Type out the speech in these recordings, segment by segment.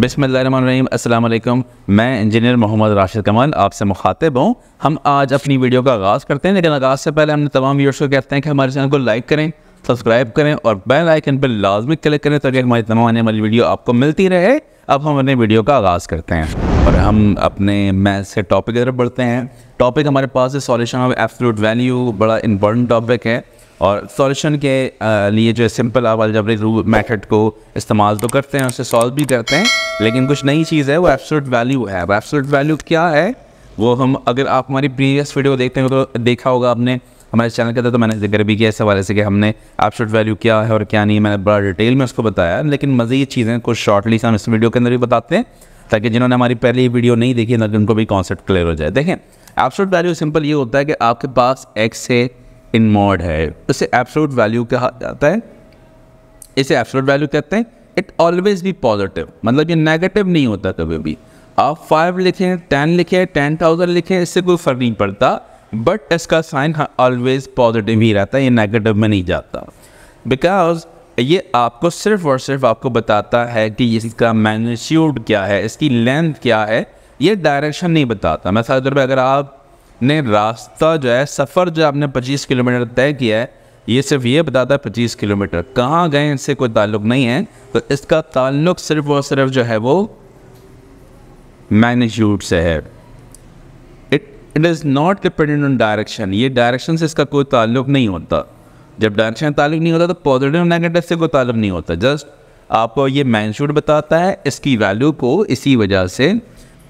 बिसमीम अल्लाम मैं इंजीनियर मोहम्मद राशिद कमाल आपसे मुखातिब हूँ हम आज अपनी वीडियो का आगाज़ करते हैं लेकिन आगाज़ से पहले हमने तमाम व्यवर्स को कहते हैं कि हमारे चैनल को लाइक करें सब्सक्राइब करें और बेल आइकन पर लाजमी क्लिक करें ताकि हमारी तमाम आने वाली वीडियो आपको मिलती रहे अब हम अपने वीडियो का आगाज़ करते हैं और हम अपने मैथ से टॉपिक की तरफ बढ़ते हैं टॉपिक हमारे पास है सॉल्यूशन ऑफ एब्सोल्यूट वैल्यू बड़ा इंपॉर्टेंट टॉपिक है और सॉल्यूशन के लिए जो है सिंपल आप जब रूल मैथड को इस्तेमाल तो करते हैं उसे सॉल्व भी करते हैं लेकिन कुछ नई चीज़ है वो एब्सोल्यूट वैल्यू है अब एब्सोल्यूट वैल्यू क्या है वो हम अगर आप हमारी प्रीवियस वीडियो देखते हैं तो देखा होगा आपने हमारे चैनल के अंदर तो मैंने जिक्र भी किया इस हवाले से कि हमने एब्सोल्यूट वैल्यू क्या है और क्या नहीं मैंने बड़ा डिटेल में उसको बताया लेकिन मज़ीद चीज़ें कुछ शॉर्टली हम इस वीडियो के अंदर भी बताते हैं ताकि जिन्होंने हमारी पहली वीडियो नहीं देखी ना उनको भी कॉन्सेप्ट क्लियर हो जाए देखें एब्सोल्यूट वैल्यू सिंपल ये होता है कि आपके पास एक्स है इन मॉड है उसे एब्सोलूट वैल्यू कहा जाता है इसे एब्सोलूट वैल्यू कहते हैं इट ऑलवेज बी पॉजिटिव मतलब ये नेगेटिव नहीं होता कभी भी आप फाइव लिखें टेन लिखें टेन थाउजेंड लिखें इससे कोई फ़र्क नहीं पड़ता बट इसका साइन ऑलवेज पॉजिटिव ही रहता है ये नेगेटिव में नहीं जाता बिकॉज ये आपको सिर्फ और सिर्फ आपको बताता है कि इसका मैग्नीट्यूड क्या है इसकी लेंथ क्या है ये डायरेक्शन नहीं बताता मैं साथ पर अगर आप ने रास्ता जो है सफ़र जो आपने 25 किलोमीटर तय किया है ये सिर्फ ये बताता है 25 किलोमीटर कहाँ गए इससे कोई ताल्लुक नहीं है तो इसका ताल्लुक सिर्फ और सिर्फ जो है वो मैग्नीट्यूड से है it it is not dependent on direction ये डायरेक्शन से इसका कोई ताल्लुक नहीं होता जब डायरेक्शन ताल्लुक नहीं होता तो पॉजिटिव नेगेटिव से कोई ताल्लुक नहीं होता जस्ट आपको ये मैग्नीट्यूड बताता है इसकी वैल्यू को इसी वजह से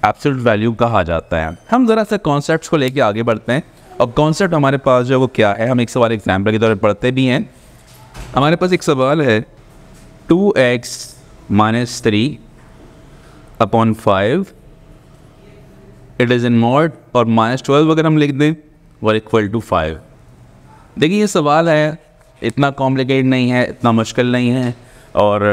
एब्सोल्यूट वैल्यू कहा जाता है हम ज़रा सा कॉन्सेप्ट को लेके आगे बढ़ते हैं और कॉन्सेप्ट हमारे पास जो है वो क्या है हम एक सवाल एग्जाम्पल के तौर पर पढ़ते भी हैं हमारे पास एक सवाल है two x minus three upon five it is in mod और माइनस ट्वेल्व अगर हम लिख दें वर इक्वल टू फाइव देखिए ये सवाल है इतना कॉम्प्लिकेट नहीं है इतना मुश्किल नहीं है और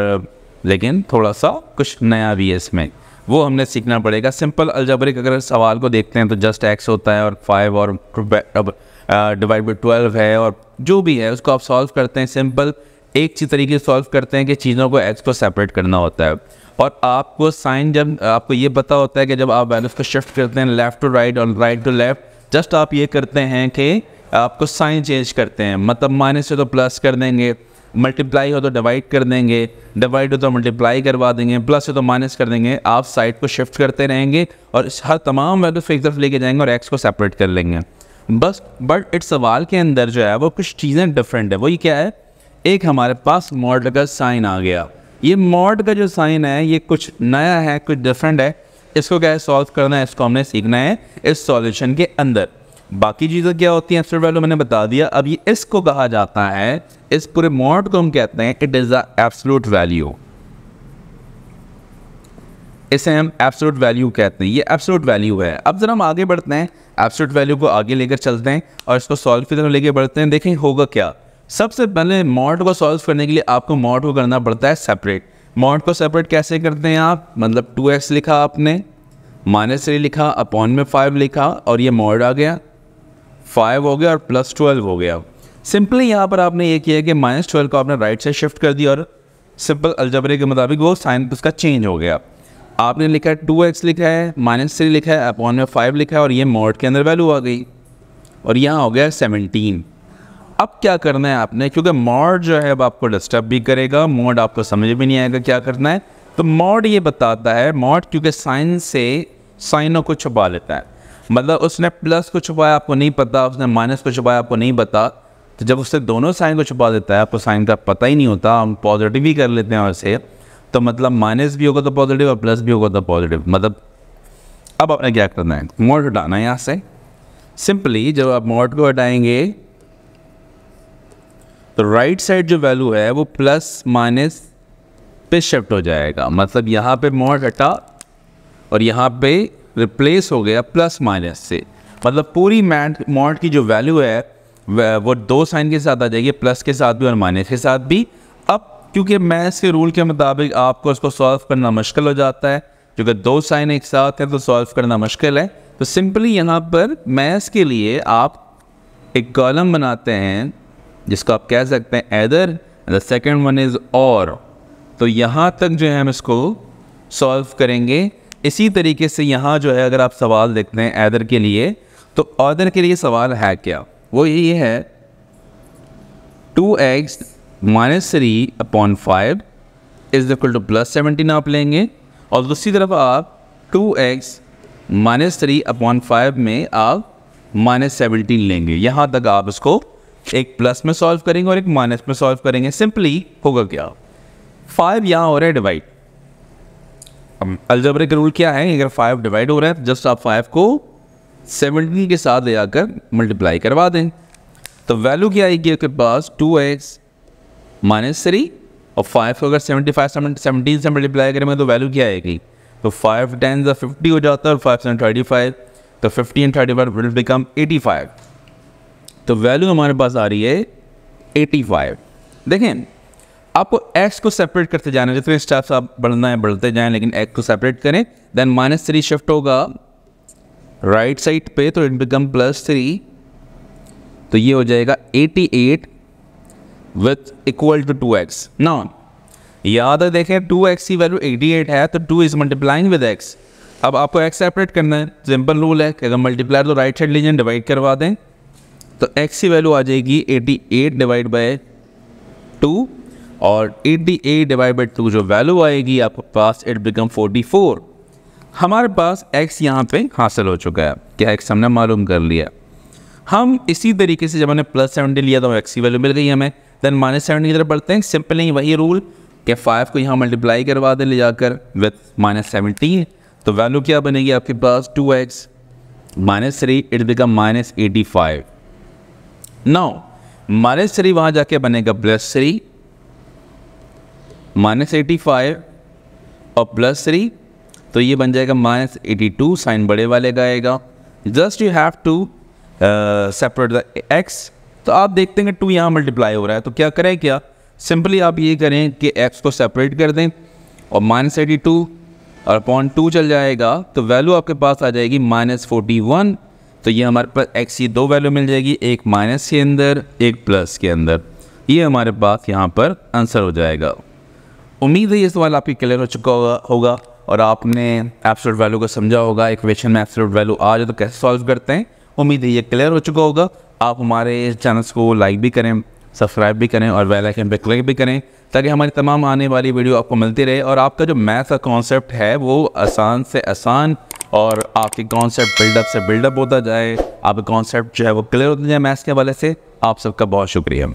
लेकिन थोड़ा सा कुछ नया भी है इसमें वो हमने सीखना पड़ेगा सिंपल अलजबरिक अगर सवाल को देखते हैं तो जस्ट एक्स होता है और फाइव और डिवाइड बाई ट्वेल्व है और जो भी है उसको आप सॉल्व करते हैं सिंपल एक चीज तरीके से सॉल्व करते हैं कि चीज़ों को एक्स को सेपरेट करना होता है और आपको साइन जब आपको ये पता होता है कि जब आप वैल्यूज को शिफ्ट करते हैं लेफ़्ट टू राइट और राइट टू लेफ़्ट जस्ट आप ये करते हैं कि आपको साइन चेंज करते हैं मतलब माइनस से तो प्लस कर देंगे मल्टीप्लाई हो तो डिवाइड कर देंगे डिवाइड हो तो मल्टीप्लाई करवा देंगे प्लस हो तो माइनस कर देंगे आप साइड को शिफ्ट करते रहेंगे और हर तमाम वैल्यू को एक तरफ लेके जाएंगे और एक्स को सेपरेट कर लेंगे बस बट इस सवाल के अंदर जो है वो कुछ चीज़ें डिफरेंट है वही क्या है एक हमारे पास मॉड का साइन आ गया ये मॉड का जो साइन है ये कुछ नया है कुछ डिफरेंट है इसको क्या है सॉल्व करना है इसको हमने सीखना है इस सॉल्यूशन के अंदर बाकी चीज़ें क्या होती हैं वैल्यू मैंने बता दिया अब ये इसको कहा जाता है इस पूरे मॉड को हम कहते हैं इट इज़ एब्सोल्यूट वैल्यू इसे हम एब्सोल्यूट वैल्यू कहते हैं ये एब्सोल्यूट वैल्यू है अब ज़रा हम आगे बढ़ते हैं एब्सोल्यूट वैल्यू को आगे लेकर चलते हैं और इसको सॉल्व की तरफ लेकर बढ़ते हैं देखें होगा क्या सबसे पहले मॉड को सॉल्व करने के लिए आपको मॉड को करना पड़ता है सेपरेट मॉड को सेपरेट कैसे करते हैं आप मतलब टू एक्स लिखा आपने माइनस थ्री लिखा अपॉन में फाइव लिखा और ये मॉड आ गया फाइव हो गया और प्लस ट्वेल्व हो गया सिंपली यहाँ पर आपने ये किया कि माइनस ट्वेल्व को आपने राइट साइड शिफ्ट कर दिया और सिंपल अलजबरे के मुताबिक वो साइन उसका चेंज हो गया आपने लिखा है टू एक्स लिखा है माइनस थ्री लिखा है अपॉन में फाइव लिखा है और ये मोड के अंदर वैल्यू आ गई और यहाँ हो गया सेवनटीन अब क्या करना है आपने क्योंकि मॉड जो है अब आपको डिस्टर्ब भी करेगा मॉड आपको समझ भी नहीं आएगा क्या करना है तो मॉड ये बताता है मॉड क्योंकि साइन से साइनों को छुपा लेता है मतलब उसने प्लस को छुपाया आपको नहीं पता उसने माइनस को छुपाया आपको नहीं पता तो जब उससे दोनों साइन को छुपा देता है आपको साइन का पता ही नहीं होता हम पॉजिटिव ही कर लेते हैं वैसे तो मतलब माइनस भी होगा तो पॉजिटिव और प्लस भी होगा तो पॉजिटिव मतलब अब आपने क्या करना है मोड हटाना है यहाँ से सिंपली जब आप मोड को हटाएंगे तो राइट साइड जो वैल्यू है वो प्लस माइनस पे शिफ्ट हो जाएगा मतलब यहाँ पे मोड हटा और यहाँ पे रिप्लेस हो गया प्लस माइनस से मतलब पूरी मैट मॉड की जो वैल्यू है वो दो साइन के साथ आ जाएगी प्लस के साथ भी और माइनस के साथ भी अब क्योंकि मैथ्स के रूल के मुताबिक आपको इसको सॉल्व करना मुश्किल हो जाता है क्योंकि दो साइन एक साथ हैं तो सॉल्व करना मुश्किल है तो सिंपली यहाँ पर मैथ्स के लिए आप एक कॉलम बनाते हैं जिसको आप कह सकते हैं either the second one is और तो यहाँ तक जो है हम इसको सॉल्व करेंगे इसी तरीके से यहाँ जो है अगर आप सवाल देखते हैं ऐदर के लिए तो ऑर्डर के लिए सवाल है क्या वो ये है two x minus three upon five is equal to plus seventeen आप लेंगे और दूसरी तरफ आप two x minus three upon five में आप माइनस सेवनटीन लेंगे यहाँ तक आप इसको एक प्लस में सॉल्व करेंगे और एक माइनस में सॉल्व करेंगे सिंपली होगा क्या फाइव यहाँ हो रहा है डिवाइड अलजबरे का रूल क्या है अगर फाइव डिवाइड हो रहा है जस्ट तो आप फाइव को सेवनटीन के साथ ले जाकर मल्टीप्लाई करवा दें तो वैल्यू क्या आएगी आपके पास टू एक्स माइनस थ्री और फाइव को अगर सेवेंटी फाइव सेवनटीन से मल्टीप्लाई करेंगे तो वैल्यू क्या आएगी तो फाइव टेन जब फिफ्टी हो जाता है और फाइव सेवन थर्टी फाइव तो fifty and thirty five will become eighty five तो वैल्यू हमारे पास आ रही है एटी फाइव देखें आपको एक्स को सेपरेट करते जाना है जितने स्टेप्स आप बढ़ना है बढ़ते जाएं लेकिन एक्स को सेपरेट करें देन माइनस थ्री शिफ्ट होगा राइट साइड पे तो इट बिकम प्लस थ्री तो ये हो जाएगा eighty eight with equal to two x ना याद है देखें टू एक्स की वैल्यू एटी एट है तो two is multiplying with x अब आपको एक्स सेपरेट करना है सिंपल रूल है कि अगर मल्टीप्लायर तो राइट साइड लीजिए डिवाइड करवा दें तो एक्स की वैल्यू आ जाएगी eighty eight divide by two और 88 डिवाइड बाई टू जो वैल्यू आएगी आपके पास इट बिकम 44 हमारे पास x यहाँ पे हासिल हो चुका है क्या x हमने मालूम कर लिया हम इसी तरीके से जब हमने प्लस सेवेंटी लिया तो x की वैल्यू मिल गई हमें देन माइनस सेवेंटी की तरफ बढ़ते हैं सिंपल ही वही रूल कि फाइव को यहाँ मल्टीप्लाई करवा दें ले जाकर विथ माइनस सेवनटीन तो वैल्यू क्या बनेगी आपके पास two x minus three it become minus eighty five नौ माइनस थ्री वहाँ जाके बनेगा plus three minus eighty five और प्लस थ्री तो ये बन जाएगा माइनस एटी टू साइन बड़े वाले का आएगा just you have to separate the x तो आप देखते हैं टू यहाँ मल्टीप्लाई हो रहा है तो क्या करें क्या सिंपली आप ये करें कि एक्स को सेपरेट कर दें और माइनस एटी टू और पॉइंट टू चल जाएगा तो वैल्यू आपके पास आ जाएगी माइनस फोर्टी वन तो ये हमारे पास एक्स की दो वैल्यू मिल जाएगी एक माइनस के अंदर एक प्लस के अंदर ये हमारे पास यहाँ पर आंसर हो जाएगा उम्मीद है ये सवाल आपकी क्लियर हो चुका होगा होगा और आपने एब्सोल्यूट वैल्यू को समझा होगा इक्वेशन में एब्सोल्यूट वैल्यू आ जाए तो कैसे सॉल्व करते हैं उम्मीद है ये क्लियर हो चुका होगा आप हमारे इस चैनल को लाइक भी करें सब्सक्राइब भी करें और बेल आइकन पर क्लिक भी करें ताकि हमारी तमाम आने वाली वीडियो आपको मिलती रहे और आपका जो मैथ का कॉन्सेप्ट है वो आसान से आसान और आपके कॉन्सेप्ट बिल्डअप से बिल्डअप होता जाए आपका कॉन्सेप्ट जो है वो क्लियर होता जाए मैथ्स के हवाले से आप सबका बहुत शुक्रिया